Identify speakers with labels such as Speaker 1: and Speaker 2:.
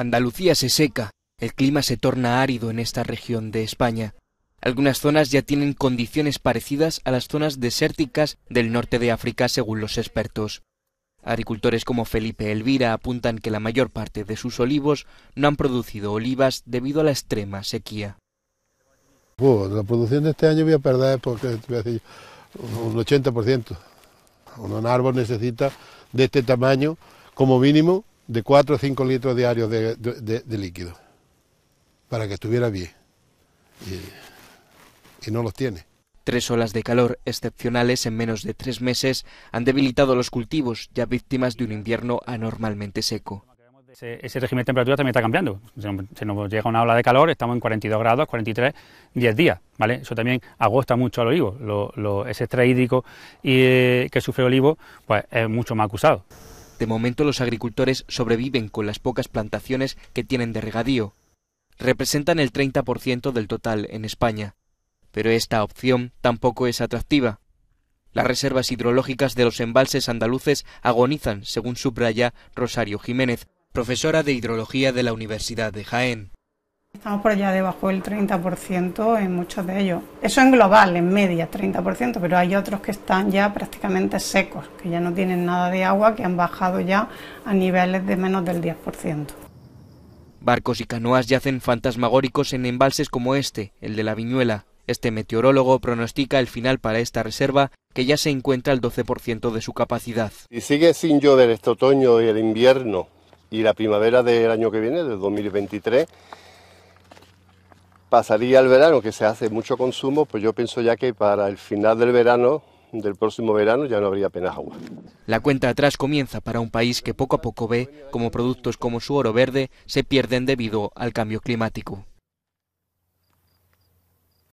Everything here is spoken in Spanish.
Speaker 1: Andalucía se seca, el clima se torna árido en esta región de España. Algunas zonas ya tienen condiciones parecidas a las zonas desérticas del norte de África según los expertos. Agricultores como Felipe Elvira apuntan que la mayor parte de sus olivos no han producido olivas debido a la extrema sequía.
Speaker 2: la producción de este año voy a perder un 80%. Un árbol necesita de este tamaño como mínimo de 4 o 5 litros diarios de, líquido para que estuviera bien.
Speaker 1: Y, no los tiene. Tres olas de calor excepcionales en menos de tres meses han debilitado los cultivos, ya víctimas de un invierno anormalmente seco. Ese, régimen de temperatura también está cambiando. Se nos llega una ola de calor, estamos en 42 grados, 43, 10 días, ¿vale? Eso también agosta mucho al olivo. Lo, ese y, eh, que sufre el olivo, pues es mucho más acusado. De momento los agricultores sobreviven con las pocas plantaciones que tienen de regadío. Representan el 30% del total en España. Pero esta opción tampoco es atractiva. Las reservas hidrológicas de los embalses andaluces agonizan, según subraya Rosario Jiménez, profesora de hidrología de la Universidad de Jaén.
Speaker 3: Estamos por allá debajo del 30% en muchos de ellos. Eso en global, en media, 30%, pero hay otros que están ya prácticamente secos, que ya no tienen nada de agua, que han bajado ya a niveles de menos del 10%.
Speaker 1: Barcos y canoas yacen fantasmagóricos en embalses como este, el de la Viñuela. Este meteorólogo pronostica el final para esta reserva, que ya se encuentra al 12% de su capacidad.
Speaker 2: "...y sigue sin llover este otoño y el invierno y la primavera del año que viene, del 2023, pasaría el verano, que se hace mucho consumo, pues yo pienso ya que para el final del verano del próximo verano ya no habría apenas agua.
Speaker 1: La cuenta atrás comienza para un país que poco a poco ve como productos como su oro verde se pierden debido al cambio climático.